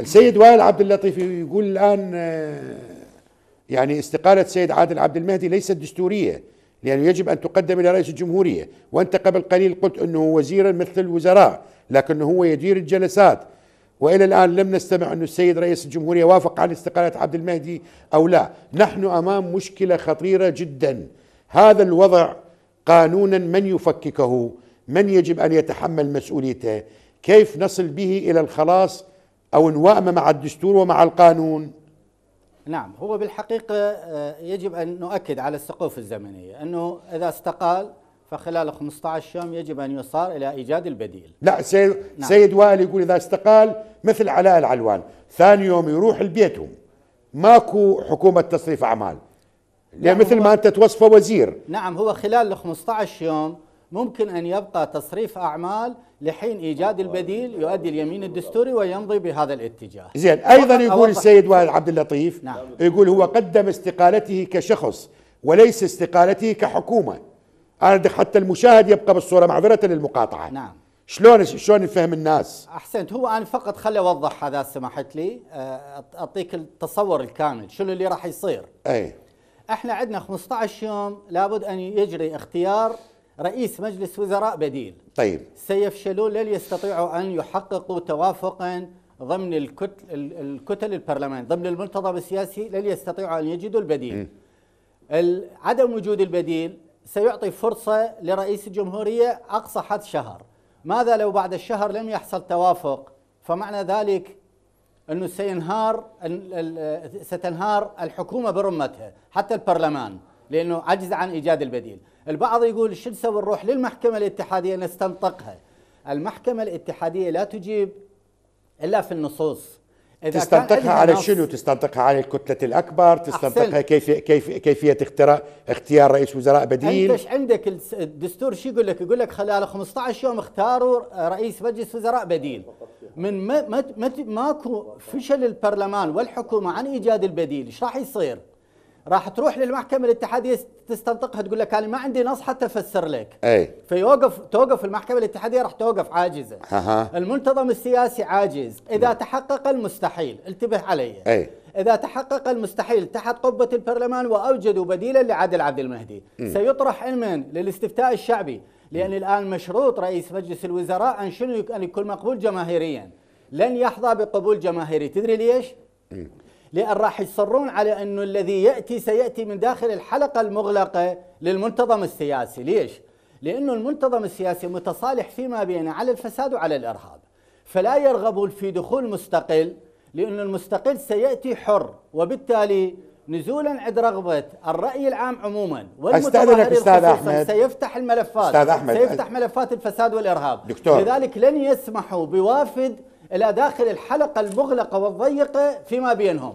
السيد وائل عبد اللطيف يقول الآن آه، يعني استقالة السيد عادل عبد المهدي ليست دستورية لأنه يجب أن تقدم إلى رئيس الجمهورية وأنت قبل قليل قلت أنه وزيرا مثل الوزراء لكنه هو يدير الجلسات والى الان لم نستمع أن السيد رئيس الجمهوريه وافق على استقاله عبد المهدي او لا، نحن امام مشكله خطيره جدا، هذا الوضع قانونا من يفككه؟ من يجب ان يتحمل مسؤوليته؟ كيف نصل به الى الخلاص أو انوائمة مع الدستور ومع القانون نعم هو بالحقيقة آه، يجب أن نؤكد على السقوف الزمنية أنه إذا استقال فخلال 15 يوم يجب أن يصار إلى إيجاد البديل لا سيد, نعم. سيد وائل يقول إذا استقال مثل علاء العلوان ثاني يوم يروح لبيتهم ماكو حكومة تصريف أعمال يعني نعم مثل ما أنت توصفه وزير نعم هو خلال 15 يوم ممكن أن يبقى تصريف أعمال لحين إيجاد البديل يؤدي اليمين الدستوري ويمضي بهذا الاتجاه زين أيضا يقول السيد وائل عبد اللطيف نعم. يقول هو قدم استقالته كشخص وليس استقالته كحكومة أنا حتى المشاهد يبقى بالصورة معذرة للمقاطعة نعم شلون شلون يفهم الناس؟ احسنت هو انا فقط خلي اوضح هذا سمحت لي اعطيك التصور الكامل شنو اللي راح يصير؟ اي احنا عندنا 15 يوم لابد ان يجري اختيار رئيس مجلس وزراء بديل طيب سيفشلون لن يستطيعوا أن يحققوا توافقا ضمن الكتل, الكتل البرلمان ضمن المنتظم السياسي لن يستطيعوا أن يجدوا البديل عدم وجود البديل سيعطي فرصة لرئيس الجمهورية أقصى حد شهر ماذا لو بعد الشهر لم يحصل توافق فمعنى ذلك أنه سينهار ستنهار الحكومة برمتها حتى البرلمان لأنه عجز عن إيجاد البديل البعض يقول شو نسوي نروح للمحكمة الاتحادية نستنطقها المحكمة الاتحادية لا تجيب إلا في النصوص إذا تستنطقها على شنو؟ تستنطقها على الكتلة الأكبر، تستنطقها كيف كيف كيفية اختراء اختيار رئيس وزراء بديل أنت عندك الدستور شو يقول لك؟ يقول لك خلال 15 يوم اختاروا رئيس مجلس وزراء بديل من ما ماكو فشل البرلمان والحكومة عن إيجاد البديل، ايش راح يصير؟ راح تروح للمحكمه الاتحاديه تستنطقها تقول لك انا ما عندي نص حتى افسر لك اي فيوقف توقف المحكمه الاتحاديه راح توقف عاجزه أه. المنتظم السياسي عاجز اذا م. نعم. تحقق المستحيل انتبه علي اي إذا تحقق المستحيل تحت قبة البرلمان وأوجدوا بديلا لعادل عبد المهدي م. سيطرح المن للاستفتاء الشعبي لأن م. الآن مشروط رئيس مجلس الوزراء أن شنو أن يكون مقبول جماهيريا لن يحظى بقبول جماهيري تدري ليش؟ م. لأن راح يصرون على أنه الذي يأتي سيأتي من داخل الحلقة المغلقة للمنتظم السياسي ليش؟ لأنه المنتظم السياسي متصالح فيما بينه على الفساد وعلى الإرهاب فلا يرغب في دخول مستقل لانه المستقل سيأتي حر وبالتالي نزولا عند رغبة الرأي العام عموما والمتظاهر أستاذ أحمد سيفتح الملفات أستاذ أحمد سيفتح ملفات الفساد والإرهاب دكتور لذلك لن يسمحوا بوافد إلى داخل الحلقة المغلقة والضيقة فيما بينهم